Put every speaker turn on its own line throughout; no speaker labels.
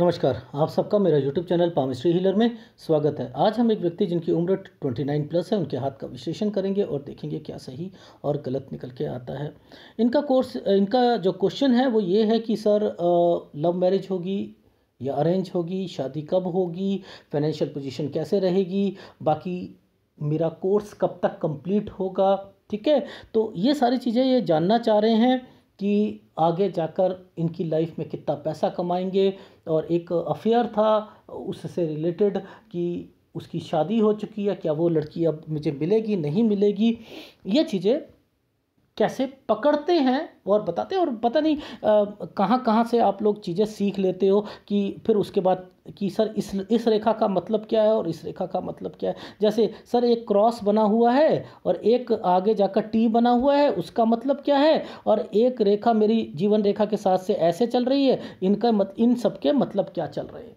नमस्कार आप सबका मेरा YouTube चैनल पामिस्ट्री हीलर में स्वागत है आज हम एक व्यक्ति जिनकी उम्र 29 प्लस है उनके हाथ का विश्लेषण करेंगे और देखेंगे क्या सही और गलत निकल के आता है इनका कोर्स इनका जो क्वेश्चन है वो ये है कि सर लव मैरिज होगी या अरेंज होगी शादी कब होगी फाइनेंशियल पोजीशन कैसे रहेगी बाकी मेरा कोर्स कब तक कंप्लीट होगा ठीक है तो ये सारी चीज़ें ये जानना चाह रहे हैं कि आगे जाकर इनकी लाइफ में कितना पैसा कमाएंगे और एक अफेयर था उससे रिलेटेड कि उसकी शादी हो चुकी है क्या वो लड़की अब मुझे मिलेगी नहीं मिलेगी ये चीज़ें कैसे पकड़ते हैं और बताते हैं और पता नहीं कहाँ कहाँ से आप लोग चीज़ें सीख लेते हो कि फिर उसके बाद कि सर इस इस रेखा का मतलब क्या है और इस रेखा का मतलब क्या है जैसे सर एक क्रॉस बना हुआ है और एक आगे जाकर टी बना हुआ है उसका मतलब क्या है और एक रेखा मेरी जीवन रेखा के साथ से ऐसे चल रही है इनका मत इन सब के मतलब क्या चल रहे हैं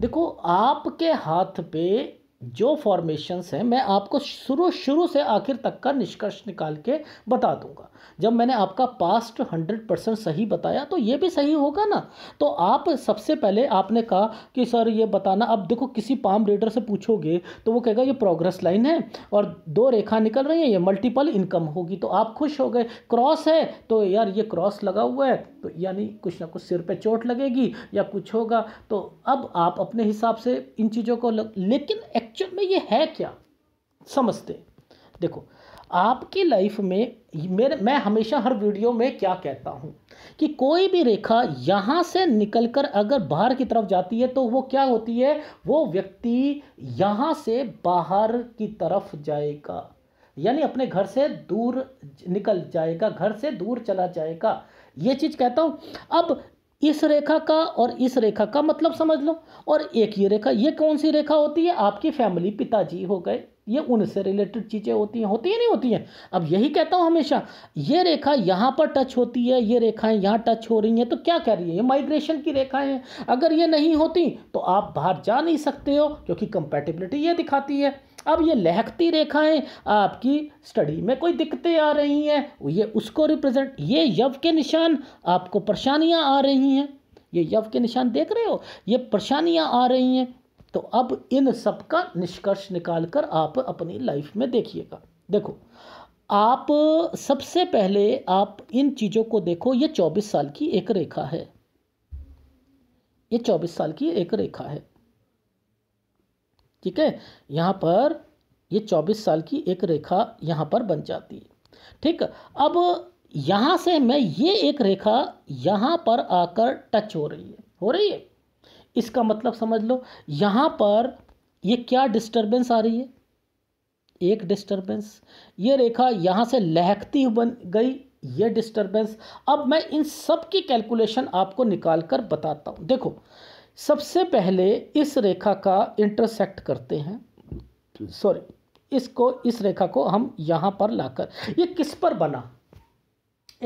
देखो आपके हाथ पे जो फॉर्मेशंस हैं मैं आपको शुरू शुरू से आखिर तक का निष्कर्ष निकाल के बता दूंगा जब मैंने आपका पास्ट हंड्रेड परसेंट सही बताया तो ये भी सही होगा ना तो आप सबसे पहले आपने कहा कि सर ये बताना अब देखो किसी पाम रीडर से पूछोगे तो वो कहेगा ये प्रोग्रेस लाइन है और दो रेखा निकल रही है ये मल्टीपल इनकम होगी तो आप खुश हो गए क्रॉस है तो यार ये क्रॉस लगा हुआ है तो यानी कुछ ना कुछ सिर पर चोट लगेगी या कुछ होगा तो अब आप अपने हिसाब से इन चीज़ों को लेकिन एक्चुअल में ये है क्या समझते देखो आपकी लाइफ में मेरे मैं हमेशा हर वीडियो में क्या कहता हूँ कि कोई भी रेखा यहाँ से निकलकर अगर बाहर की तरफ जाती है तो वो क्या होती है वो व्यक्ति यहाँ से बाहर की तरफ जाएगा यानी अपने घर से दूर निकल जाएगा घर से दूर चला जाएगा ये चीज़ कहता हूँ अब इस रेखा का और इस रेखा का मतलब समझ लो और एक ये रेखा ये कौन सी रेखा होती है आपकी फैमिली पिताजी हो गए ये उनसे रिलेटेड चीज़ें होती हैं होती है नहीं होती हैं अब यही कहता हूँ हमेशा ये रेखा यहाँ पर टच होती है ये रेखाएं यहाँ टच हो रही हैं तो क्या कह रही है ये माइग्रेशन की रेखाएं हैं अगर ये नहीं होती तो आप बाहर जा नहीं सकते हो क्योंकि कंपेटिबिलिटी ये दिखाती है अब ये लहकती रेखाएं आपकी स्टडी में कोई दिक्कतें आ रही हैं ये उसको रिप्रेजेंट ये यव के निशान आपको परेशानियां आ रही हैं ये यव के निशान देख रहे हो ये परेशानियां आ रही हैं तो अब इन सब का निष्कर्ष निकाल कर आप अपनी लाइफ में देखिएगा देखो आप सबसे पहले आप इन चीज़ों को देखो ये चौबीस साल की एक रेखा है ये चौबीस साल की एक रेखा है ठीक है यहाँ पर ये चौबीस साल की एक रेखा यहाँ पर बन जाती है ठीक अब यहाँ से मैं ये एक रेखा यहाँ पर आकर टच हो रही है हो रही है इसका मतलब समझ लो यहाँ पर ये क्या डिस्टरबेंस आ रही है एक डिस्टरबेंस ये रेखा यहाँ से लहकती बन गई ये डिस्टरबेंस अब मैं इन सब की कैलकुलेशन आपको निकाल कर बताता हूँ देखो सबसे पहले इस रेखा का इंटरसेक्ट करते हैं सॉरी इसको इस रेखा को हम यहां पर लाकर ये किस पर बना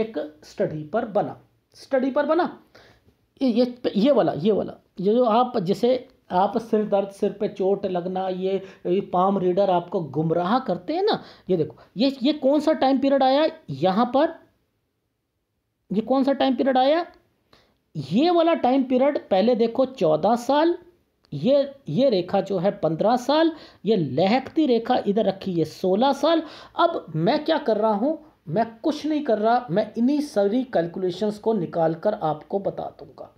एक स्टडी पर बना स्टडी पर बना ये ये वाला ये वाला ये जो आप जिसे आप सिर दर्द सिर पे चोट लगना ये, ये पाम रीडर आपको गुमराह करते हैं ना ये देखो ये ये कौन सा टाइम पीरियड आया यहाँ पर ये कौन सा टाइम पीरियड आया ये वाला टाइम पीरियड पहले देखो चौदह साल ये ये रेखा जो है पंद्रह साल ये लहकती रेखा इधर रखी है सोलह साल अब मैं क्या कर रहा हूँ मैं कुछ नहीं कर रहा मैं इन्हीं सारी कैलकुलेशंस को निकाल कर आपको बता दूंगा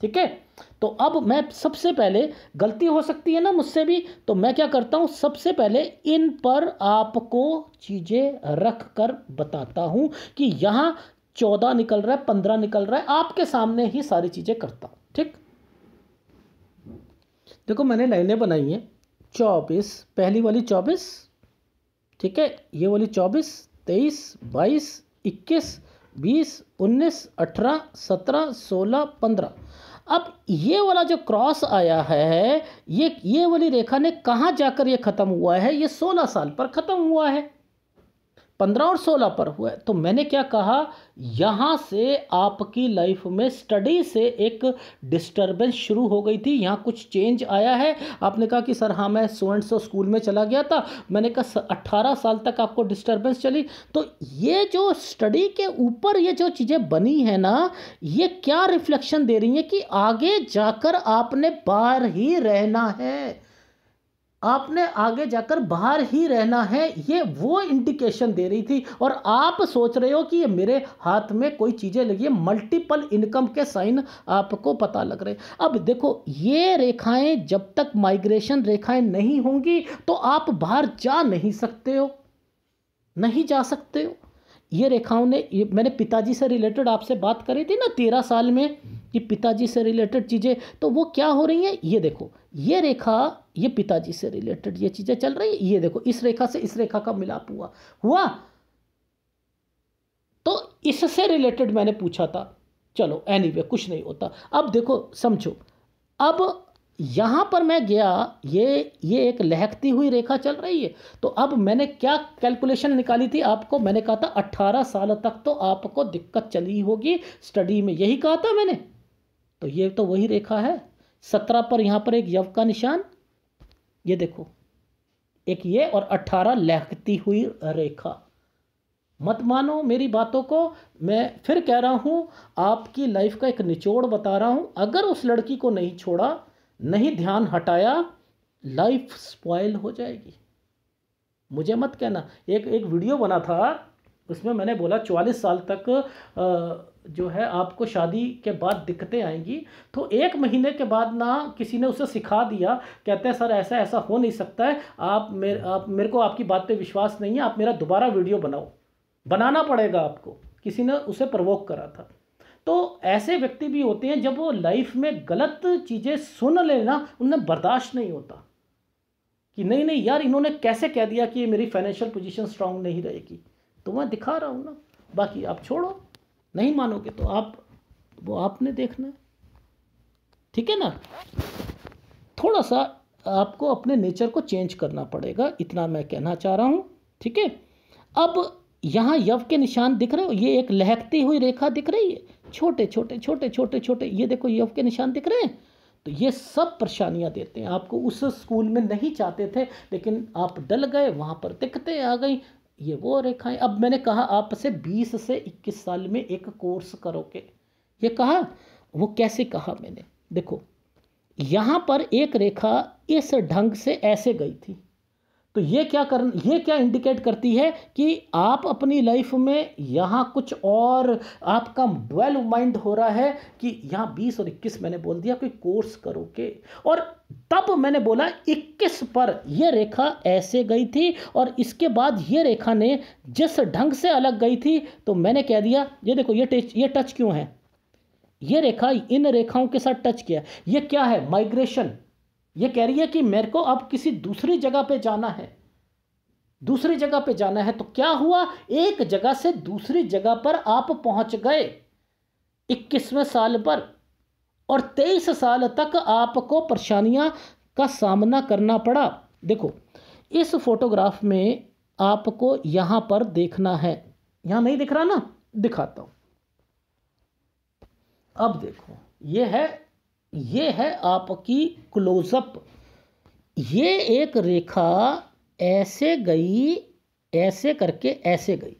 ठीक है तो अब मैं सबसे पहले गलती हो सकती है ना मुझसे भी तो मैं क्या करता हूँ सबसे पहले इन पर आपको चीज़ें रख कर बताता हूँ कि यहाँ चौदह निकल रहा है पंद्रह निकल रहा है आपके सामने ही सारी चीज़ें करता ठीक देखो मैंने लाइनें बनाई हैं चौबीस पहली वाली चौबीस ठीक है ये वाली चौबीस तेईस बाईस इक्कीस बीस उन्नीस अठारह सत्रह सोलह पंद्रह अब ये वाला जो क्रॉस आया है ये ये वाली रेखा ने कहाँ जाकर ये ख़त्म हुआ है ये सोलह साल पर ख़त्म हुआ है पंद्रह और सोलह पर हुआ है तो मैंने क्या कहा यहाँ से आपकी लाइफ में स्टडी से एक डिस्टर्बेंस शुरू हो गई थी यहाँ कुछ चेंज आया है आपने कहा कि सर हाँ मैं सो एंड सो स्कूल में चला गया था मैंने कहा अट्ठारह साल तक आपको डिस्टर्बेंस चली तो ये जो स्टडी के ऊपर ये जो चीज़ें बनी है ना ये क्या रिफ्लेक्शन दे रही है कि आगे जाकर आपने बाहर ही रहना है आपने आगे जाकर बाहर ही रहना है ये वो इंडिकेशन दे रही थी और आप सोच रहे हो कि ये मेरे हाथ में कोई चीज़ें लगी है मल्टीपल इनकम के साइन आपको पता लग रहे अब देखो ये रेखाएं जब तक माइग्रेशन रेखाएं नहीं होंगी तो आप बाहर जा नहीं सकते हो नहीं जा सकते हो ये रेखाओं ने ये मैंने पिताजी से रिलेटेड आपसे बात करी थी ना तेरह साल में कि पिताजी से रिलेटेड चीज़ें तो वो क्या हो रही हैं ये देखो ये रेखा ये पिताजी से रिलेटेड ये चीज़ें चल रही है ये देखो इस रेखा से इस रेखा का मिलाप हुआ हुआ तो इससे रिलेटेड मैंने पूछा था चलो एनीवे anyway, कुछ नहीं होता अब देखो समझो अब यहाँ पर मैं गया ये ये एक लहकती हुई रेखा चल रही है तो अब मैंने क्या कैलकुलेशन निकाली थी आपको मैंने कहा था अट्ठारह साल तक तो आपको दिक्कत चली होगी स्टडी में यही कहा था मैंने तो ये तो वही रेखा है सत्रह पर यहाँ पर एक यव का निशान ये देखो एक ये और अट्ठारह लहकती हुई रेखा मत मानो मेरी बातों को मैं फिर कह रहा हूँ आपकी लाइफ का एक निचोड़ बता रहा हूँ अगर उस लड़की को नहीं छोड़ा नहीं ध्यान हटाया लाइफ स्पॉयल हो जाएगी मुझे मत कहना एक एक वीडियो बना था उसमें मैंने बोला चवालीस साल तक जो है आपको शादी के बाद दिक्कतें आएंगी तो एक महीने के बाद ना किसी ने उसे सिखा दिया कहते हैं सर ऐसा ऐसा हो नहीं सकता है आप मेरे आप मेरे को आपकी बात पे विश्वास नहीं है आप मेरा दोबारा वीडियो बनाओ बनाना पड़ेगा आपको किसी ने उसे प्रवोक करा था तो ऐसे व्यक्ति भी होते हैं जब वो लाइफ में गलत चीज़ें सुन लेना उन्हें बर्दाश्त नहीं होता कि नहीं नहीं यार इन्होंने कैसे कह दिया कि मेरी फाइनेंशियल पोजीशन स्ट्रांग नहीं रहेगी तो मैं दिखा रहा हूँ ना बाकी आप छोड़ो नहीं मानोगे तो आप वो आपने देखना है ठीक है ना थोड़ा सा आपको अपने नेचर को चेंज करना पड़ेगा इतना मैं कहना चाह रहा हूँ ठीक है अब यहाँ यव के निशान दिख रहे हो ये एक लहकती हुई रेखा दिख रही है छोटे छोटे छोटे छोटे छोटे ये देखो यव के निशान दिख रहे हैं तो ये सब परेशानियाँ देते हैं आपको उस स्कूल में नहीं चाहते थे लेकिन आप डल गए वहाँ पर दिखते आ गई ये वो रेखाएं अब मैंने कहा आप से बीस से इक्कीस साल में एक कोर्स करोगे ये कहा वो कैसे कहा मैंने देखो यहाँ पर एक रेखा इस ढंग से ऐसे गई थी तो ये क्या कर ये क्या इंडिकेट करती है कि आप अपनी लाइफ में यहाँ कुछ और आपका वेल माइंड हो रहा है कि यहाँ बीस और इक्कीस मैंने बोल दिया कोई कोर्स करोगे और तब मैंने बोला 21 पर यह रेखा ऐसे गई थी और इसके बाद ये रेखा ने जिस ढंग से अलग गई थी तो मैंने कह दिया ये देखो ये टच ये टच क्यों है ये रेखा इन रेखाओं के साथ टच किया ये क्या है माइग्रेशन ये कह रही है कि मेरे को अब किसी दूसरी जगह पे जाना है दूसरी जगह पे जाना है तो क्या हुआ एक जगह से दूसरी जगह पर आप पहुंच गए इक्कीसवें साल पर और तेईस साल तक आपको परेशानियां का सामना करना पड़ा देखो इस फोटोग्राफ में आपको यहां पर देखना है यहां नहीं दिख रहा ना दिखाता हूं अब देखो ये है ये है आपकी क्लोजअप ये एक रेखा ऐसे गई ऐसे करके ऐसे गई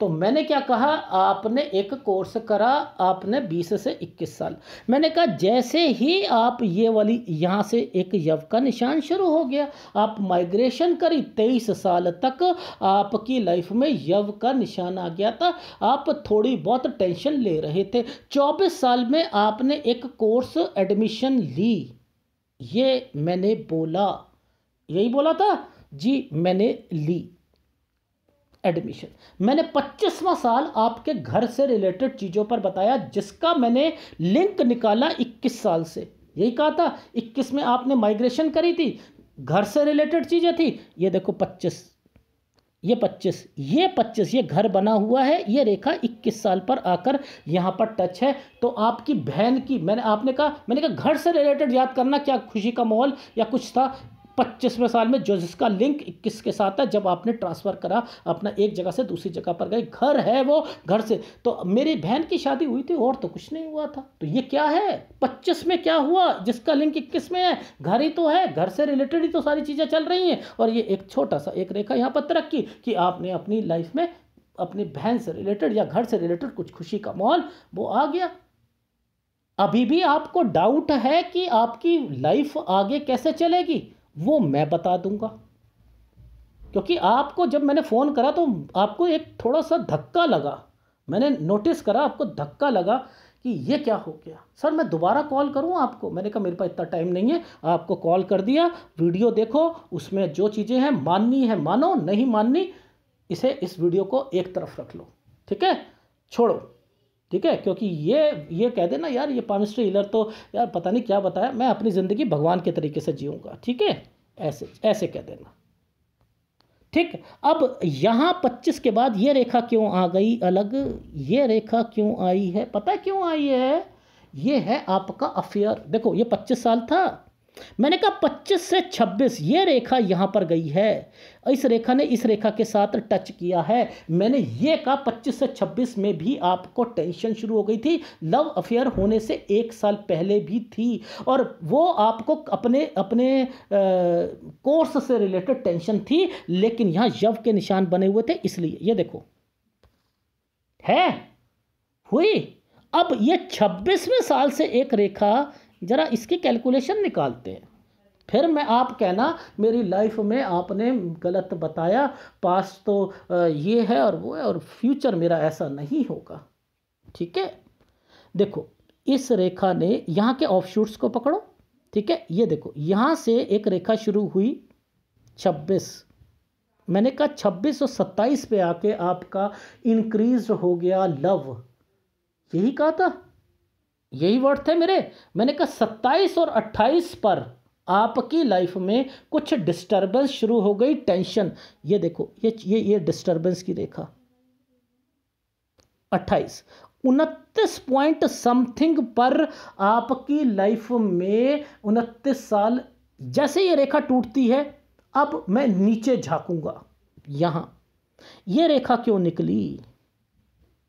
तो मैंने क्या कहा आपने एक कोर्स करा आपने 20 से 21 साल मैंने कहा जैसे ही आप ये वाली यहाँ से एक यव का निशान शुरू हो गया आप माइग्रेशन करी 23 साल तक आपकी लाइफ में यव का निशान आ गया था आप थोड़ी बहुत टेंशन ले रहे थे 24 साल में आपने एक कोर्स एडमिशन ली ये मैंने बोला यही बोला था जी मैंने ली एडमिशन मैंने पच्चीसवा साल आपके घर से रिलेटेड चीज़ों पर बताया जिसका मैंने लिंक निकाला इक्कीस साल से यही कहा था इक्कीस में आपने माइग्रेशन करी थी घर से रिलेटेड चीज़ें थी ये देखो पच्चीस ये पच्चीस ये पच्चीस ये घर बना हुआ है ये रेखा इक्कीस साल पर आकर यहाँ पर टच है तो आपकी बहन की मैंने आपने कहा मैंने कहा घर से रिलेटेड याद करना क्या खुशी का माहौल या कुछ था पच्चीसवें साल में जो जिसका लिंक इक्कीस के साथ है जब आपने ट्रांसफ़र करा अपना एक जगह से दूसरी जगह पर गए घर है वो घर से तो मेरी बहन की शादी हुई थी और तो कुछ नहीं हुआ था तो ये क्या है पच्चीस में क्या हुआ जिसका लिंक इक्कीस में है घर ही तो है घर से रिलेटेड ही तो सारी चीज़ें चल रही हैं और ये एक छोटा सा एक रेखा यहाँ पर तरक्की कि आपने अपनी लाइफ में अपनी बहन से रिलेटेड या घर से रिलेटेड कुछ खुशी का माहौल वो आ गया अभी भी आपको डाउट है कि आपकी लाइफ आगे कैसे चलेगी वो मैं बता दूंगा क्योंकि आपको जब मैंने फ़ोन करा तो आपको एक थोड़ा सा धक्का लगा मैंने नोटिस करा आपको धक्का लगा कि ये क्या हो गया सर मैं दोबारा कॉल करूं आपको मैंने कहा मेरे पास इतना टाइम नहीं है आपको कॉल कर दिया वीडियो देखो उसमें जो चीज़ें हैं माननी है मानो नहीं माननी इसे इस वीडियो को एक तरफ रख लो ठीक है छोड़ो ठीक है क्योंकि ये ये कह देना यार ये पामिस्ट्री हीलर तो यार पता नहीं क्या बताया मैं अपनी ज़िंदगी भगवान के तरीके से जीऊँगा ठीक है ऐसे ऐसे कह देना ठीक अब यहाँ पच्चीस के बाद ये रेखा क्यों आ गई अलग ये रेखा क्यों आई है पता क्यों आई है ये है आपका अफेयर देखो ये पच्चीस साल था मैंने कहा 25 से 26 ये रेखा यहाँ पर गई है इस रेखा ने इस रेखा के साथ टच किया है मैंने ये कहा 25 से 26 में भी आपको टेंशन शुरू हो गई थी लव अफेयर होने से एक साल पहले भी थी और वो आपको अपने अपने आ, कोर्स से रिलेटेड टेंशन थी लेकिन यहाँ यव के निशान बने हुए थे इसलिए ये देखो है हुई अब ये छब्बीसवें साल से एक रेखा ज़रा इसकी कैलकुलेशन निकालते हैं फिर मैं आप कहना मेरी लाइफ में आपने गलत बताया पास तो ये है और वो है और फ्यूचर मेरा ऐसा नहीं होगा ठीक है देखो इस रेखा ने यहाँ के ऑफ को पकड़ो ठीक है ये देखो यहाँ से एक रेखा शुरू हुई छब्बीस मैंने कहा छब्बीस और सत्ताईस पे आके आपका इंक्रीज हो गया लव यही कहा था यही वर्ड थे मेरे मैंने कहा सत्ताईस और अट्ठाईस पर आपकी लाइफ में कुछ डिस्टरबेंस शुरू हो गई टेंशन ये देखो ये ये ये डिस्टरबेंस की रेखा अट्ठाईस उनतीस पॉइंट समथिंग पर आपकी लाइफ में उनतीस साल जैसे ये रेखा टूटती है अब मैं नीचे झांकूंगा यहां ये रेखा क्यों निकली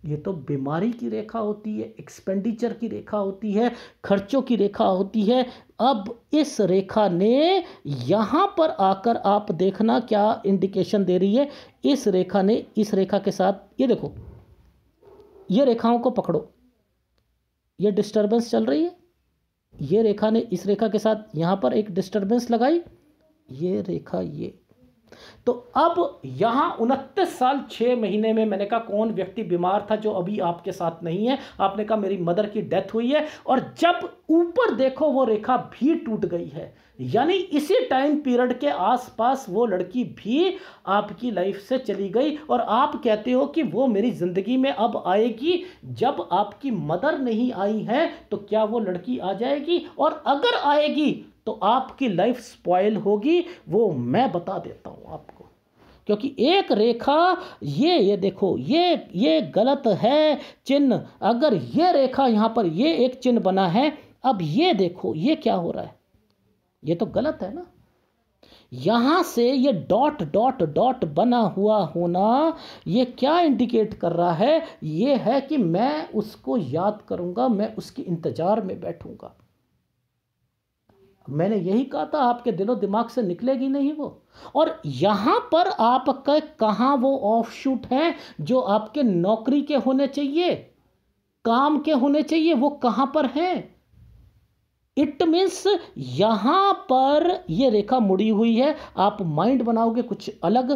ये तो बीमारी की रेखा होती है एक्सपेंडिचर की रेखा होती है खर्चों की रेखा होती है अब इस रेखा ने यहाँ पर आकर आप देखना क्या इंडिकेशन दे रही है इस रेखा ने इस रेखा के साथ ये देखो ये रेखाओं को पकड़ो ये डिस्टरबेंस चल रही है ये रेखा ने इस रेखा के साथ यहाँ पर एक डिस्टरबेंस लगाई ये रेखा ये तो अब यहां उनतीस साल छह महीने में मैंने कहा कौन व्यक्ति बीमार था जो अभी आपके साथ नहीं है आपने कहा मेरी मदर की डेथ हुई है और जब ऊपर देखो वो रेखा भी टूट गई है यानी इसी टाइम पीरियड के आसपास वो लड़की भी आपकी लाइफ से चली गई और आप कहते हो कि वो मेरी ज़िंदगी में अब आएगी जब आपकी मदर नहीं आई है तो क्या वो लड़की आ जाएगी और अगर आएगी तो आपकी लाइफ स्पॉयल होगी वो मैं बता देता हूँ आपको क्योंकि एक रेखा ये ये देखो ये ये गलत है चिन्ह अगर ये रेखा यहाँ पर ये एक चिन्ह बना है अब ये देखो ये क्या हो रहा है ये तो गलत है ना यहाँ से ये डॉट डॉट डॉट बना हुआ होना ये क्या इंडिकेट कर रहा है ये है कि मैं उसको याद करूँगा मैं उसके इंतज़ार में बैठूँगा मैंने यही कहा था आपके दिलो दिमाग से निकलेगी नहीं वो और यहां पर आपका कहां वो ऑफ शूट है जो आपके नौकरी के होने चाहिए काम के होने चाहिए वो कहां पर हैं इट मीन्स यहां पर ये रेखा मुड़ी हुई है आप माइंड बनाओगे कुछ अलग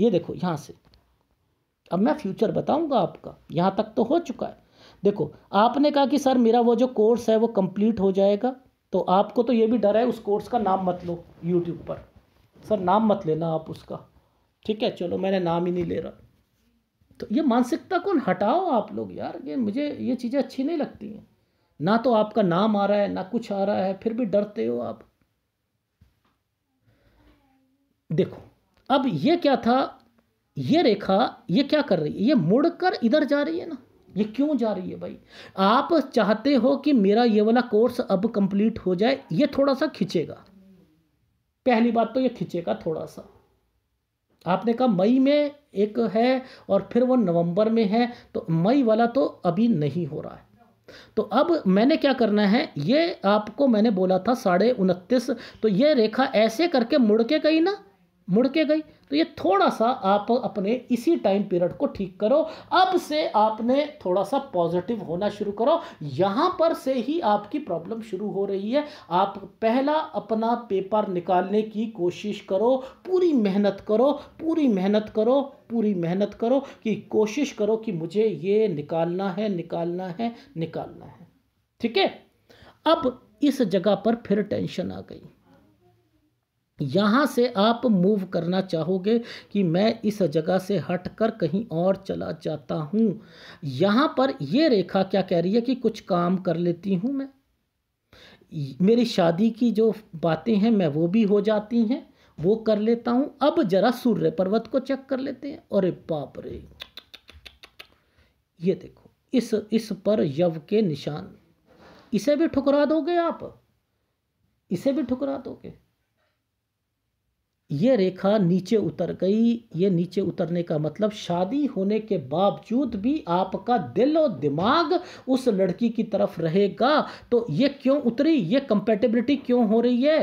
ये देखो यहां से अब मैं फ्यूचर बताऊंगा आपका यहां तक तो हो चुका है देखो आपने कहा कि सर मेरा वो जो कोर्स है वो कंप्लीट हो जाएगा तो आपको तो ये भी डर है उस कोर्स का नाम मत लो यूट्यूब पर सर नाम मत लेना आप उसका ठीक है चलो मैंने नाम ही नहीं ले रहा तो ये मानसिकता को हटाओ आप लोग यार ये मुझे ये चीज़ें अच्छी नहीं लगती हैं ना तो आपका नाम आ रहा है ना कुछ आ रहा है फिर भी डरते हो आप देखो अब ये क्या था ये रेखा ये क्या कर रही है ये मुड़कर इधर जा रही है ना ये क्यों जा रही है भाई आप चाहते हो कि मेरा ये वाला कोर्स अब कंप्लीट हो जाए ये थोड़ा सा खिंचेगा पहली बात तो ये खिंचेगा थोड़ा सा आपने कहा मई में एक है और फिर वो नवंबर में है तो मई वाला तो अभी नहीं हो रहा है तो अब मैंने क्या करना है ये आपको मैंने बोला था साढ़े उनतीस तो ये रेखा ऐसे करके मुड़ के गई ना मुड़ के गई तो ये थोड़ा सा आप अपने इसी टाइम पीरियड को ठीक करो अब से आपने थोड़ा सा पॉजिटिव होना शुरू करो यहाँ पर से ही आपकी प्रॉब्लम शुरू हो रही है आप पहला अपना पेपर निकालने की कोशिश करो पूरी मेहनत करो पूरी मेहनत करो पूरी मेहनत करो कि कोशिश करो कि मुझे ये निकालना है निकालना है निकालना है ठीक है अब इस जगह पर फिर टेंशन आ गई यहाँ से आप मूव करना चाहोगे कि मैं इस जगह से हटकर कहीं और चला जाता हूँ यहाँ पर ये रेखा क्या कह रही है कि कुछ काम कर लेती हूँ मैं मेरी शादी की जो बातें हैं मैं वो भी हो जाती हैं वो कर लेता हूँ अब जरा सूर्य पर्वत को चेक कर लेते हैं और बाप रे ये देखो इस इस पर यव के निशान इसे भी ठुकरा दोगे आप इसे भी ठुकरा दोगे ये रेखा नीचे उतर गई ये नीचे उतरने का मतलब शादी होने के बावजूद भी आपका दिल और दिमाग उस लड़की की तरफ रहेगा तो ये क्यों उतरी ये कंपेटेबिलिटी क्यों हो रही है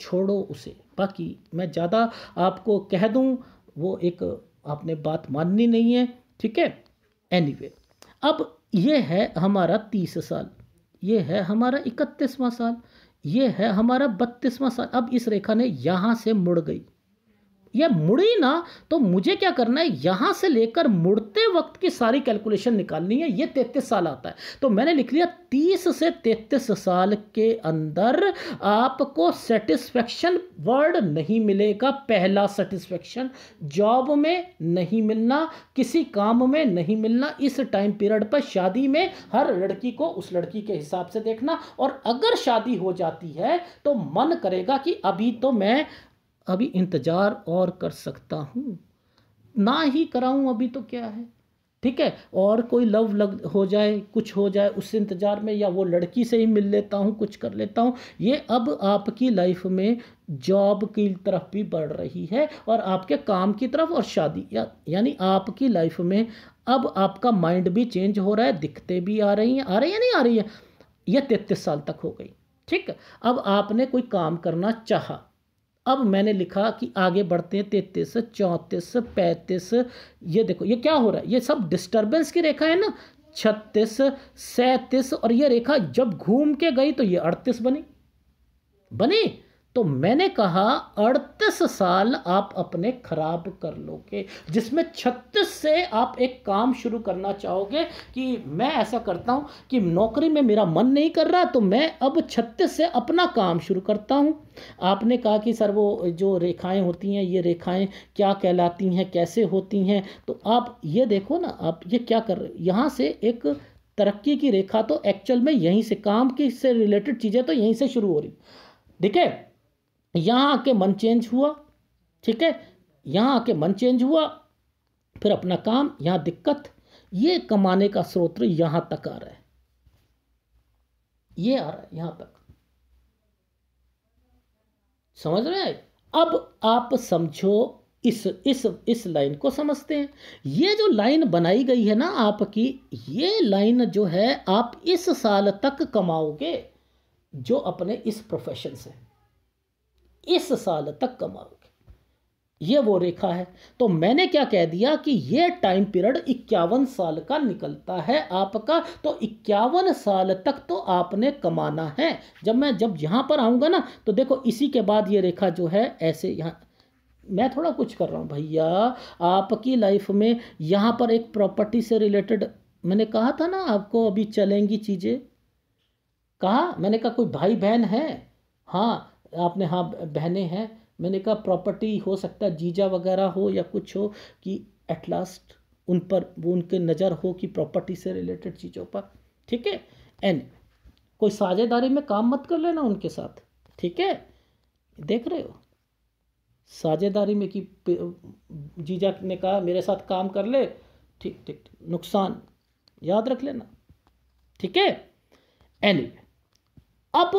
छोड़ो उसे बाकी मैं ज़्यादा आपको कह दूँ वो एक आपने बात माननी नहीं है ठीक है एनीवे अब ये है हमारा तीस साल ये है हमारा इकतीसवां साल ये है हमारा बत्तीसवां साल अब इस रेखा ने यहाँ से मुड़ गई ये मुड़ी ना तो मुझे क्या करना है यहाँ से लेकर मुड़ते वक्त की सारी कैलकुलेशन निकालनी है ये तैतीस साल आता है तो मैंने लिख लिया तीस से तैतीस साल के अंदर आपको सेटिस्फेक्शन वर्ड नहीं मिलेगा पहला सेटिस्फेक्शन जॉब में नहीं मिलना किसी काम में नहीं मिलना इस टाइम पीरियड पर शादी में हर लड़की को उस लड़की के हिसाब से देखना और अगर शादी हो जाती है तो मन करेगा कि अभी तो मैं अभी इंतज़ार और कर सकता हूँ ना ही कराऊँ अभी तो क्या है ठीक है और कोई लव लग हो जाए कुछ हो जाए उस इंतज़ार में या वो लड़की से ही मिल लेता हूँ कुछ कर लेता हूँ ये अब आपकी लाइफ में जॉब की तरफ भी बढ़ रही है और आपके काम की तरफ और शादी या यानी आपकी लाइफ में अब आपका माइंड भी चेंज हो रहा है दिखते भी आ रही हैं आ रही है नहीं आ रही है यह तैतीस साल तक हो गई ठीक अब आपने कोई काम करना चाहा अब मैंने लिखा कि आगे बढ़ते हैं तैतीस चौंतीस पैंतीस ये देखो ये क्या हो रहा है ये सब डिस्टर्बेंस की रेखा है ना छत्तीस सैंतीस और ये रेखा जब घूम के गई तो ये अड़तीस बनी बनी तो मैंने कहा अड़तीस साल आप अपने खराब कर लोगे जिसमें छत्तीस से आप एक काम शुरू करना चाहोगे कि मैं ऐसा करता हूं कि नौकरी में मेरा मन नहीं कर रहा तो मैं अब छत्तीस से अपना काम शुरू करता हूं आपने कहा कि सर वो जो रेखाएं होती हैं ये रेखाएं क्या कहलाती हैं कैसे होती हैं तो आप ये देखो ना आप ये क्या कर रहे यहाँ से एक तरक्की की रेखा तो एक्चुअल में यहीं से काम की से रिलेटेड चीज़ें तो यहीं से शुरू हो रही ठीक है यहाँ आके मन चेंज हुआ ठीक है यहाँ आके मन चेंज हुआ फिर अपना काम यहाँ दिक्कत ये कमाने का स्रोत यहाँ तक आ रहा है ये आ रहा है यहाँ तक समझ रहे हैं अब आप समझो इस इस इस लाइन को समझते हैं ये जो लाइन बनाई गई है ना आपकी ये लाइन जो है आप इस साल तक कमाओगे जो अपने इस प्रोफेशन से इस साल तक कमाओगे ये वो रेखा है तो मैंने क्या कह दिया कि ये टाइम पीरियड इक्यावन साल का निकलता है आपका तो इक्यावन साल तक तो आपने कमाना है जब मैं जब यहाँ पर आऊँगा ना तो देखो इसी के बाद ये रेखा जो है ऐसे यहाँ मैं थोड़ा कुछ कर रहा हूँ भैया आपकी लाइफ में यहाँ पर एक प्रॉपर्टी से रिलेटेड मैंने कहा था ना आपको अभी चलेंगी चीज़ें कहा मैंने कहा कोई भाई बहन है हाँ आपने हाँ बहने हैं मैंने कहा प्रॉपर्टी हो सकता है जीजा वगैरह हो या कुछ हो कि एट लास्ट उन पर वो उनके नज़र हो कि प्रॉपर्टी से रिलेटेड चीज़ों पर ठीक है एंड कोई साझेदारी में काम मत कर लेना उनके साथ ठीक है देख रहे हो साझेदारी में कि जीजा ने कहा मेरे साथ काम कर ले ठीक ठीक नुकसान याद रख लेना ठीक है एनी anyway, अब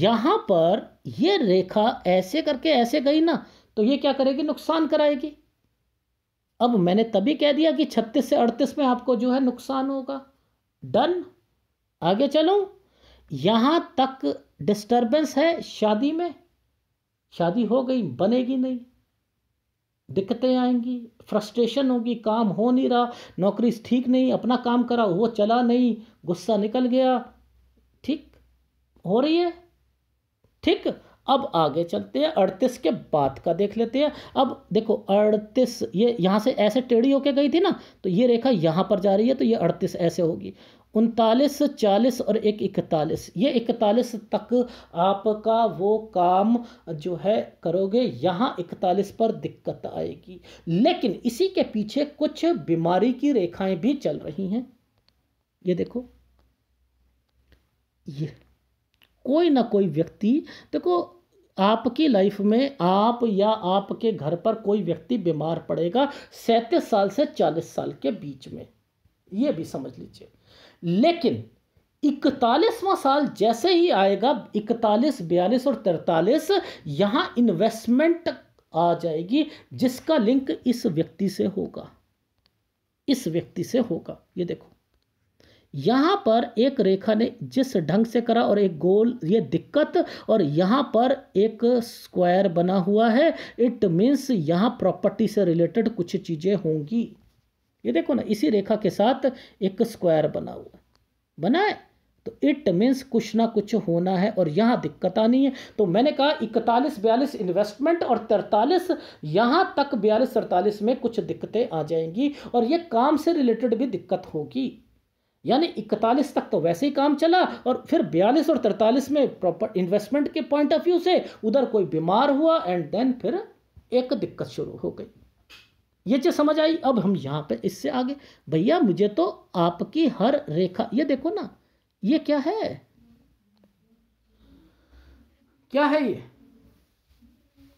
यहाँ पर ये रेखा ऐसे करके ऐसे गई ना तो ये क्या करेगी नुकसान कराएगी अब मैंने तभी कह दिया कि 36 से 38 में आपको जो है नुकसान होगा डन आगे चलो यहाँ तक डिस्टरबेंस है शादी में शादी हो गई बनेगी नहीं दिक्कतें आएंगी फ्रस्ट्रेशन होगी काम हो नहीं रहा नौकरी ठीक नहीं अपना काम करा वो चला नहीं गुस्सा निकल गया ठीक हो रही है ठीक अब आगे चलते हैं अड़तीस के बाद का देख लेते हैं अब देखो अड़तीस ये यहाँ से ऐसे टेढ़ी होके गई थी ना तो ये रेखा यहाँ पर जा रही है तो ये अड़तीस ऐसे होगी उनतालीस चालीस और एक इकतालीस ये इकतालीस तक आपका वो काम जो है करोगे यहाँ इकतालीस पर दिक्कत आएगी लेकिन इसी के पीछे कुछ बीमारी की रेखाएँ भी चल रही हैं ये देखो ये कोई ना कोई व्यक्ति देखो आपकी लाइफ में आप या आपके घर पर कोई व्यक्ति बीमार पड़ेगा सैंतीस साल से चालीस साल के बीच में ये भी समझ लीजिए लेकिन इकतालीसवां साल जैसे ही आएगा इकतालीस बयालीस और तैतालीस यहाँ इन्वेस्टमेंट आ जाएगी जिसका लिंक इस व्यक्ति से होगा इस व्यक्ति से होगा ये देखो यहाँ पर एक रेखा ने जिस ढंग से करा और एक गोल ये दिक्कत और यहाँ पर एक स्क्वायर बना हुआ है इट मीन्स यहाँ प्रॉपर्टी से रिलेटेड कुछ चीज़ें होंगी ये देखो ना इसी रेखा के साथ एक स्क्वायर बना हुआ बना है तो इट मीन्स कुछ ना कुछ होना है और यहाँ दिक्कत आनी है तो मैंने कहा इकतालीस बयालीस इन्वेस्टमेंट और तरतालीस यहाँ तक बयालीस सड़तालीस में कुछ दिक्कतें आ जाएंगी और ये काम से रिलेटेड भी दिक्कत होगी यानी 41 तक तो वैसे ही काम चला और फिर 42 और 43 में प्रॉपर इन्वेस्टमेंट के पॉइंट ऑफ व्यू से उधर कोई बीमार हुआ एंड देन फिर एक दिक्कत शुरू हो गई ये चीज समझ आई अब हम यहाँ पे इससे आगे भैया मुझे तो आपकी हर रेखा ये देखो ना ये क्या है क्या है ये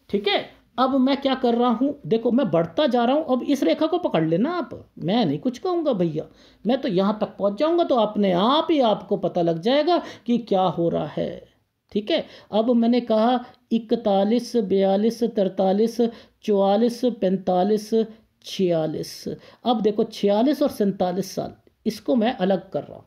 ठीक है अब मैं क्या कर रहा हूँ देखो मैं बढ़ता जा रहा हूँ अब इस रेखा को पकड़ लेना आप मैं नहीं कुछ कहूँगा भैया मैं तो यहाँ तक पहुँच जाऊँगा तो अपने आप ही आपको पता लग जाएगा कि क्या हो रहा है ठीक है अब मैंने कहा इकतालीस बयालीस तरतालीस चौवालीस पैंतालीस छियालीस अब देखो छियालीस और सैंतालीस साल इसको मैं अलग कर रहा हूँ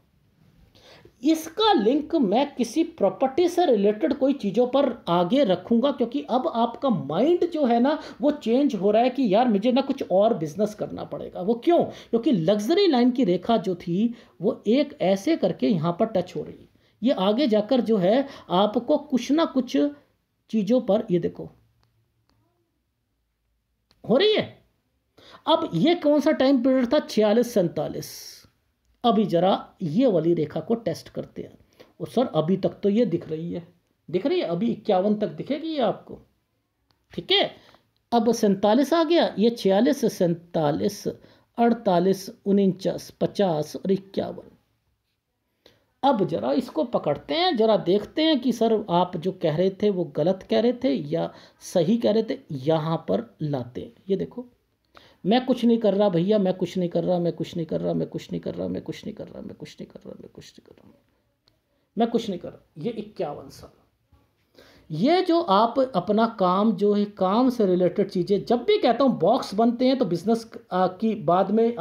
इसका लिंक मैं किसी प्रॉपर्टी से रिलेटेड कोई चीज़ों पर आगे रखूंगा क्योंकि अब आपका माइंड जो है ना वो चेंज हो रहा है कि यार मुझे ना कुछ और बिजनेस करना पड़ेगा वो क्यों क्योंकि लग्जरी लाइन की रेखा जो थी वो एक ऐसे करके यहाँ पर टच हो रही है ये आगे जाकर जो है आपको कुछ ना कुछ चीज़ों पर ये देखो हो रही है अब ये कौन सा टाइम पीरियड था छियालीस सैंतालीस अभी ज़रा ये वाली रेखा को टेस्ट करते हैं और सर अभी तक तो ये दिख रही है दिख रही है अभी इक्यावन तक दिखेगी ये आपको ठीक है अब सैंतालीस आ गया ये छियालीस सैंतालीस अड़तालीस उनचास पचास और इक्यावन अब जरा इसको पकड़ते हैं जरा देखते हैं कि सर आप जो कह रहे थे वो गलत कह रहे थे या सही कह रहे थे यहाँ पर लाते हैं ये देखो मैं कुछ नहीं कर रहा भैया मैं कुछ नहीं कर रहा मैं कुछ नहीं कर रहा मैं कुछ नहीं कर रहा मैं कुछ नहीं कर रहा मैं कुछ नहीं कर रहा मैं कुछ नहीं कर रहा मैं कुछ नहीं कर रहा ये इक्यावन साल ये जो आप अपना काम जो है काम से रिलेटेड चीज़ें जब भी कहता हूँ बॉक्स बनते हैं तो बिज़नेस की बाद में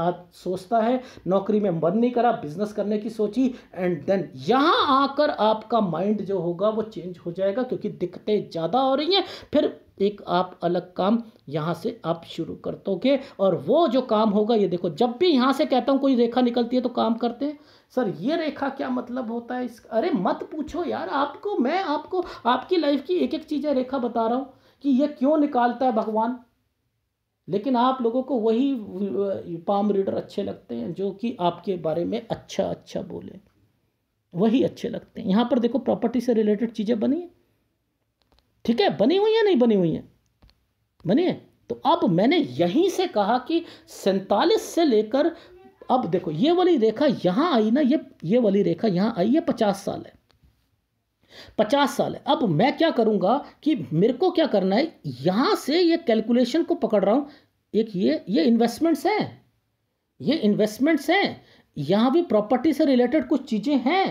सोचता है नौकरी में मन नहीं करा बिज़नेस करने की सोची एंड देन यहाँ आकर आपका माइंड जो होगा वो चेंज हो जाएगा क्योंकि दिक्कतें ज़्यादा हो रही हैं फिर एक आप अलग काम यहाँ से आप शुरू कर दोगे और वो जो काम होगा ये देखो जब भी यहाँ से कहता हूँ कोई रेखा निकलती है तो काम करते हैं सर ये रेखा क्या मतलब होता है इस अरे मत पूछो यार आपको मैं आपको आपकी लाइफ की एक एक चीज़ें रेखा बता रहा हूँ कि ये क्यों निकालता है भगवान लेकिन आप लोगों को वही पाम रीडर अच्छे लगते हैं जो कि आपके बारे में अच्छा अच्छा बोले वही अच्छे लगते हैं यहाँ पर देखो प्रॉपर्टी से रिलेटेड चीज़ें बनी है ठीक है बनी हुई है नहीं बनी हुई है बनी है तो अब मैंने यहीं से कहा कि सैतालीस से लेकर अब देखो ये वाली रेखा यहां आई ना ये ये वाली रेखा यहां आई ये पचास साल है पचास साल है अब मैं क्या करूंगा कि मेरे को क्या करना है यहां से ये कैलकुलेशन को पकड़ रहा हूं एक ये ये इन्वेस्टमेंट्स हैं ये इन्वेस्टमेंट्स हैं यहां भी प्रॉपर्टी से रिलेटेड कुछ चीज़ें हैं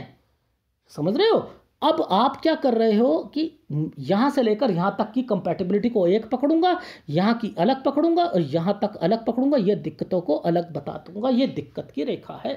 समझ रहे हो अब आप क्या कर रहे हो कि यहां से लेकर यहां तक की कंपैटिबिलिटी को एक पकड़ूंगा यहां की अलग पकड़ूंगा और यहां तक अलग पकड़ूंगा यह दिक्कतों को अलग बता दूंगा ये दिक्कत की रेखा है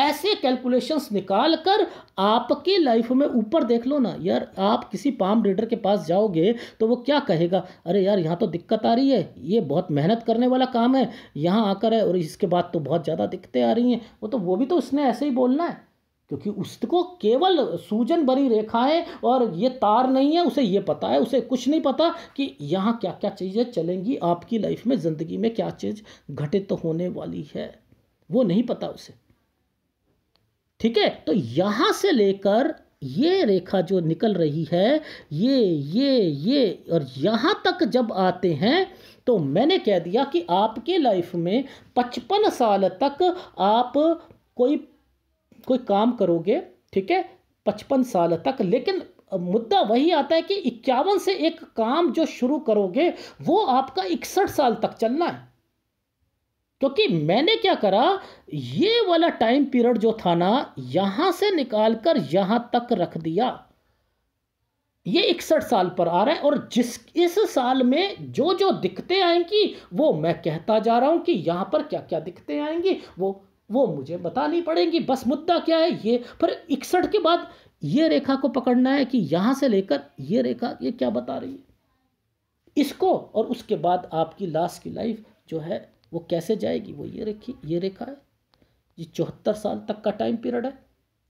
ऐसे कैलकुलेशंस निकाल कर आपकी लाइफ में ऊपर देख लो ना यार आप किसी पाम रीडर के पास जाओगे तो वो क्या कहेगा अरे यार यहाँ तो दिक्कत आ रही है ये बहुत मेहनत करने वाला काम है यहाँ आकर है और इसके बाद तो बहुत ज़्यादा दिक्कतें आ रही हैं वो तो वो भी तो उसने ऐसे ही बोलना है क्योंकि उसको केवल सूजन भरी रेखाएं और ये तार नहीं है उसे ये पता है उसे कुछ नहीं पता कि यहाँ क्या क्या चीज़ें चलेंगी आपकी लाइफ में ज़िंदगी में क्या चीज़ घटित तो होने वाली है वो नहीं पता उसे ठीक है तो यहाँ से लेकर ये रेखा जो निकल रही है ये ये ये और यहाँ तक जब आते हैं तो मैंने कह दिया कि आपके लाइफ में पचपन साल तक आप कोई कोई काम करोगे ठीक है पचपन साल तक लेकिन मुद्दा वही आता है कि इक्यावन से एक काम जो शुरू करोगे वो आपका इकसठ साल तक चलना है क्योंकि मैंने क्या करा ये वाला टाइम पीरियड जो था ना यहां से निकालकर यहां तक रख दिया ये इकसठ साल पर आ रहा है और जिस इस साल में जो जो दिक्कतें आएंगी वो मैं कहता जा रहा हूं कि यहां पर क्या क्या दिक्कतें आएंगी वो वो मुझे बतानी पड़ेंगी बस मुद्दा क्या है ये पर इकसठ के बाद ये रेखा को पकड़ना है कि यहाँ से लेकर ये रेखा ये क्या बता रही है इसको और उसके बाद आपकी लास्ट की लाइफ जो है वो कैसे जाएगी वो ये रेखी ये रेखा है ये चौहत्तर साल तक का टाइम पीरियड है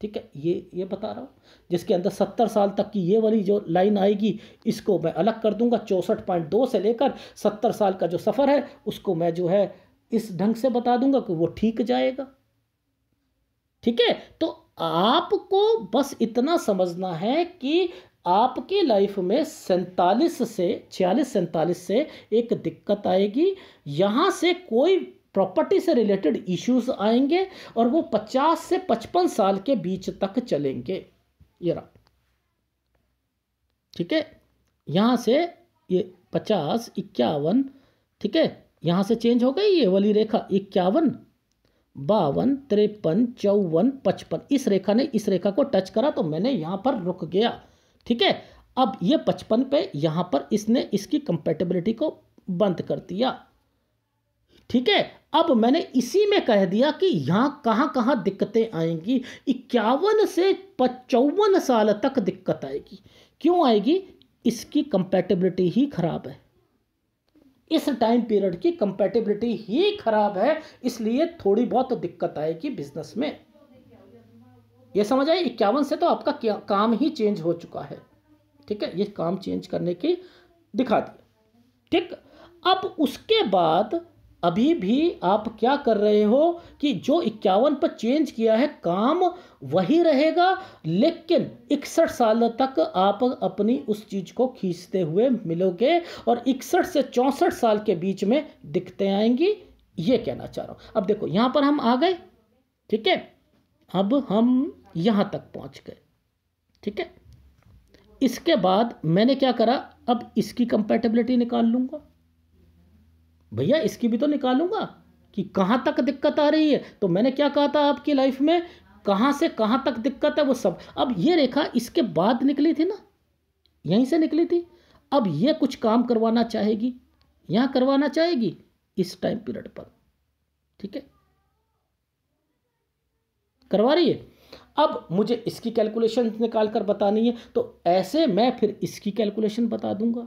ठीक है ये ये बता रहा हूँ जिसके अंदर सत्तर साल तक की ये वाली जो लाइन आएगी इसको मैं अलग कर दूंगा चौंसठ पॉइंट दो से लेकर सत्तर साल का जो सफ़र है उसको मैं जो है इस ढंग से बता दूंगा कि वो ठीक जाएगा ठीक है तो आपको बस इतना समझना है कि आपकी लाइफ में सैंतालीस से छियालीस सैंतालीस से एक दिक्कत आएगी यहाँ से कोई प्रॉपर्टी से रिलेटेड इश्यूज आएंगे और वो पचास से पचपन साल के बीच तक चलेंगे ये रहा ठीक है यहाँ से ये पचास इक्यावन ठीक है यहाँ से चेंज हो गई ये वाली रेखा इक्यावन बावन तिरपन चौवन पचपन इस रेखा ने इस रेखा को टच करा तो मैंने यहाँ पर रुक गया ठीक है अब ये पचपन पे यहाँ पर इसने इसकी कंपेटेबिलिटी को बंद कर दिया ठीक है अब मैंने इसी में कह दिया कि यहाँ कहाँ कहाँ दिक्कतें आएंगी इक्यावन से पचौवन साल तक दिक्कत आएगी क्यों आएगी इसकी कंपेटेबिलिटी ही खराब है इस टाइम पीरियड की कंपेटेबिलिटी ही खराब है इसलिए थोड़ी बहुत दिक्कत आएगी बिजनेस में ये समझ आए इक्यावन से तो आपका काम ही चेंज हो चुका है ठीक है ये काम चेंज करने की दिखा दिए ठीक अब उसके बाद अभी भी आप क्या कर रहे हो कि जो इक्यावन पर चेंज किया है काम वही रहेगा लेकिन इकसठ साल तक आप अपनी उस चीज़ को खींचते हुए मिलोगे और इकसठ से चौंसठ साल के बीच में दिखते आएंगी ये कहना चाह रहा हूं अब देखो यहां पर हम आ गए ठीक है अब हम यहां तक पहुंच गए ठीक है इसके बाद मैंने क्या करा अब इसकी कंपेटेबिलिटी निकाल लूंगा भैया इसकी भी तो निकालूंगा कि कहाँ तक दिक्कत आ रही है तो मैंने क्या कहा था आपकी लाइफ में कहाँ से कहाँ तक दिक्कत है वो सब अब ये रेखा इसके बाद निकली थी ना यहीं से निकली थी अब ये कुछ काम करवाना चाहेगी यहाँ करवाना चाहेगी इस टाइम पीरियड पर ठीक है करवा रही है अब मुझे इसकी कैलकुलेशन निकाल कर बतानी है तो ऐसे मैं फिर इसकी कैलकुलेशन बता दूंगा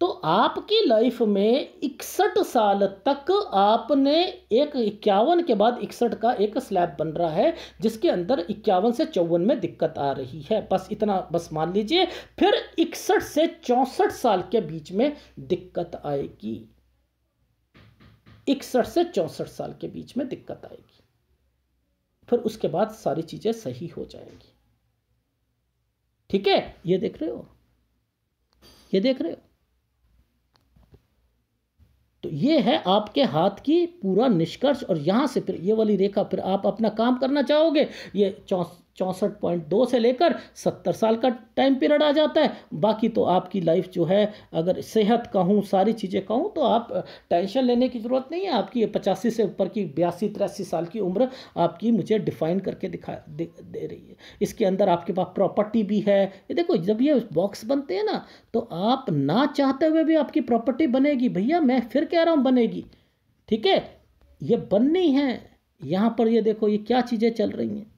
तो आपकी लाइफ में इकसठ साल तक आपने एक इक्यावन के बाद इकसठ का एक स्लैब बन रहा है जिसके अंदर इक्यावन से चौवन में दिक्कत आ रही है बस इतना बस मान लीजिए फिर इकसठ से चौंसठ साल के बीच में दिक्कत आएगी इकसठ से चौंसठ साल के बीच में दिक्कत आएगी फिर उसके बाद सारी चीज़ें सही हो जाएंगी ठीक है ये देख रहे हो ये देख रहे हो ये है आपके हाथ की पूरा निष्कर्ष और यहाँ से फिर ये वाली रेखा फिर आप अपना काम करना चाहोगे ये चौंस चौंसठ पॉइंट दो से लेकर सत्तर साल का टाइम पीरियड आ जाता है बाकी तो आपकी लाइफ जो है अगर सेहत कहूँ सारी चीज़ें कहूँ तो आप टेंशन लेने की ज़रूरत नहीं है आपकी पचासी से ऊपर की बयासी तिरासी साल की उम्र आपकी मुझे डिफाइन करके दिखा दे, दे रही है इसके अंदर आपके पास प्रॉपर्टी भी है ये देखो जब ये बॉक्स बनते हैं ना तो आप ना चाहते हुए भी आपकी प्रॉपर्टी बनेगी भैया मैं फिर कह रहा हूँ बनेगी ठीक है ये बननी है यहाँ पर ये देखो ये क्या चीज़ें चल रही हैं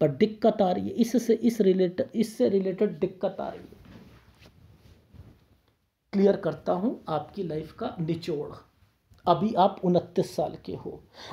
पर दिक्कत आ रही है इससे इस रिलेटेड इससे रिलेटेड दिक्कत आ रही है क्लियर करता हूं आपकी लाइफ का निचोड़ अभी आप उनतीस साल के हो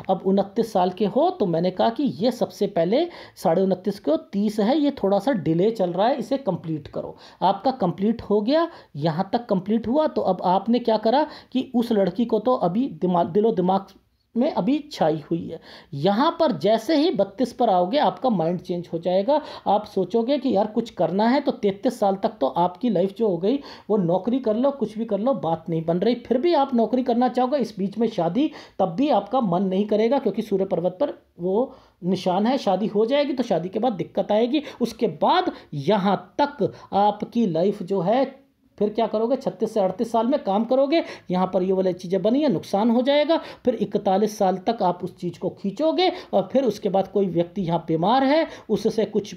अब उनतीस साल के हो तो मैंने कहा कि ये सबसे पहले साढ़े उनतीस के हो तीस है ये थोड़ा सा डिले चल रहा है इसे कंप्लीट करो आपका कंप्लीट हो गया यहाँ तक कंप्लीट हुआ तो अब आपने क्या करा कि उस लड़की को तो अभी दिमाग दिलो दिमाग में अभी छाई हुई है यहाँ पर जैसे ही बत्तीस पर आओगे आपका माइंड चेंज हो जाएगा आप सोचोगे कि यार कुछ करना है तो तैतीस साल तक तो आपकी लाइफ जो हो गई वो नौकरी कर लो कुछ भी कर लो बात नहीं बन रही फिर भी आप नौकरी करना चाहोगे इस बीच में शादी तब भी आपका मन नहीं करेगा क्योंकि सूर्य पर्वत पर वो निशान है शादी हो जाएगी तो शादी के बाद दिक्कत आएगी उसके बाद यहाँ तक आपकी लाइफ जो है फिर क्या करोगे छत्तीस से अड़तीस साल में काम करोगे यहाँ पर ये वाली चीज़ें बनी है नुकसान हो जाएगा फिर इकतालीस साल तक आप उस चीज़ को खींचोगे और फिर उसके बाद कोई व्यक्ति यहाँ बीमार है उससे कुछ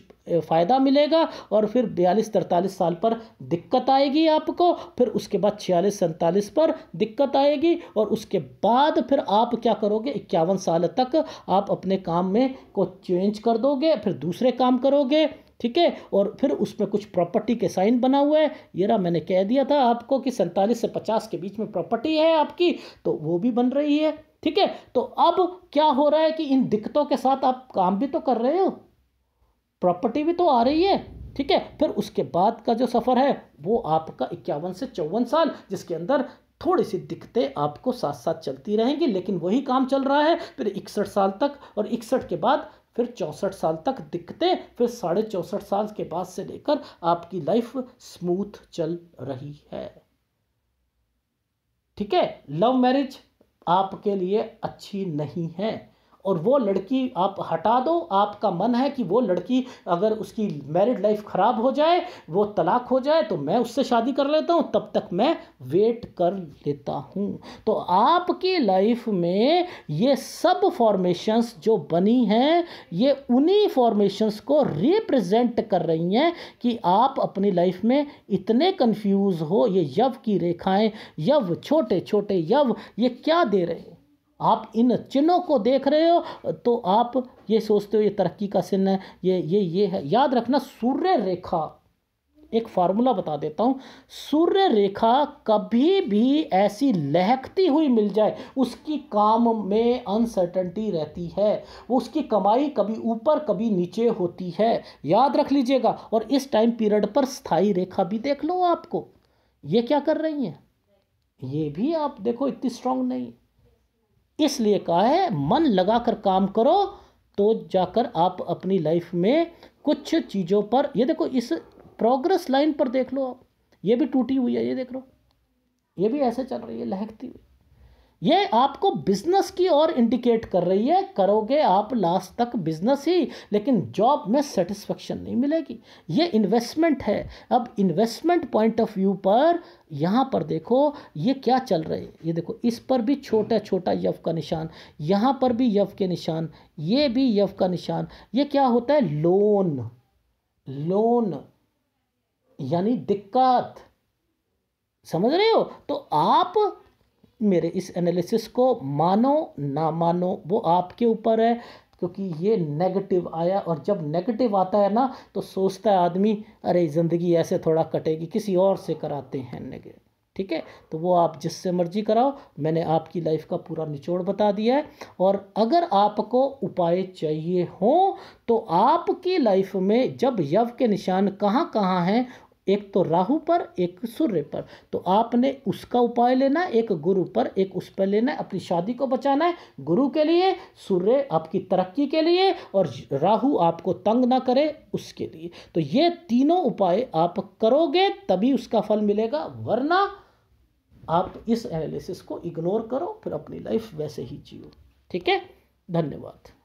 फ़ायदा मिलेगा और फिर बयालीस तरतालीस साल पर दिक्कत आएगी आपको फिर उसके बाद छियालीस सैंतालीस पर दिक्कत आएगी और उसके बाद फिर आप क्या करोगे इक्यावन साल तक आप अपने काम में को चेंज कर दोगे फिर दूसरे काम करोगे ठीक है और फिर उसमें कुछ प्रॉपर्टी के साइन बना हुआ है ये रहा मैंने कह दिया था आपको कि सैंतालीस से पचास के बीच में प्रॉपर्टी है आपकी तो वो भी बन रही है ठीक है तो अब क्या हो रहा है कि इन दिक्कतों के साथ आप काम भी तो कर रहे हो प्रॉपर्टी भी तो आ रही है ठीक है फिर उसके बाद का जो सफ़र है वो आपका इक्यावन से चौवन साल जिसके अंदर थोड़ी सी दिक्कतें आपको साथ साथ चलती रहेंगी लेकिन वही काम चल रहा है फिर इकसठ साल तक और इकसठ के बाद फिर चौंसठ साल तक दिखते फिर साढ़े चौंसठ साल के बाद से लेकर आपकी लाइफ स्मूथ चल रही है ठीक है लव मैरिज आपके लिए अच्छी नहीं है और वो लड़की आप हटा दो आपका मन है कि वो लड़की अगर उसकी मैरिड लाइफ ख़राब हो जाए वो तलाक हो जाए तो मैं उससे शादी कर लेता हूँ तब तक मैं वेट कर लेता हूँ तो आपकी लाइफ में ये सब फॉर्मेशंस जो बनी हैं ये उन्हीं फॉर्मेशंस को रिप्रेजेंट कर रही हैं कि आप अपनी लाइफ में इतने कंफ्यूज हो ये यव की रेखाएं यव छोटे छोटे यव ये क्या दे रहे हैं आप इन चिन्हों को देख रहे हो तो आप ये सोचते हो ये तरक्की का चिन्ह है ये ये ये है याद रखना सूर्य रेखा एक फार्मूला बता देता हूँ सूर्य रेखा कभी भी ऐसी लहकती हुई मिल जाए उसकी काम में अनसर्टनटी रहती है वो उसकी कमाई कभी ऊपर कभी नीचे होती है याद रख लीजिएगा और इस टाइम पीरियड पर स्थायी रेखा भी देख लो आपको ये क्या कर रही हैं ये भी आप देखो इतनी स्ट्रांग नहीं इसलिए कहा है मन लगाकर काम करो तो जाकर आप अपनी लाइफ में कुछ चीज़ों पर ये देखो इस प्रोग्रेस लाइन पर देख लो आप ये भी टूटी हुई है ये देख लो ये भी ऐसे चल रही है लहकती हुई ये आपको बिजनेस की ओर इंडिकेट कर रही है करोगे आप लास्ट तक बिजनेस ही लेकिन जॉब में सेटिस्फेक्शन नहीं मिलेगी ये इन्वेस्टमेंट है अब इन्वेस्टमेंट पॉइंट ऑफ व्यू पर यहाँ पर देखो ये क्या चल रहे है ये देखो इस पर भी छोटा छोटा यव का निशान यहाँ पर भी यव के निशान ये भी यव का निशान ये क्या होता है लोन लोन यानी दिक्कत समझ रहे हो तो आप मेरे इस एनालिसिस को मानो ना मानो वो आपके ऊपर है क्योंकि ये नेगेटिव आया और जब नेगेटिव आता है ना तो सोचता है आदमी अरे ज़िंदगी ऐसे थोड़ा कटेगी किसी और से कराते हैं नेगेटिव ठीक है तो वो आप जिससे मर्जी कराओ मैंने आपकी लाइफ का पूरा निचोड़ बता दिया है और अगर आपको उपाय चाहिए हो तो आपकी लाइफ में जब यव के निशान कहाँ कहाँ हैं एक तो राहु पर एक सूर्य पर तो आपने उसका उपाय लेना एक गुरु पर एक उस पर लेना है अपनी शादी को बचाना है गुरु के लिए सूर्य आपकी तरक्की के लिए और राहु आपको तंग ना करे उसके लिए तो ये तीनों उपाय आप करोगे तभी उसका फल मिलेगा वरना आप इस एनालिसिस को इग्नोर करो फिर अपनी लाइफ वैसे ही जियो ठीक है धन्यवाद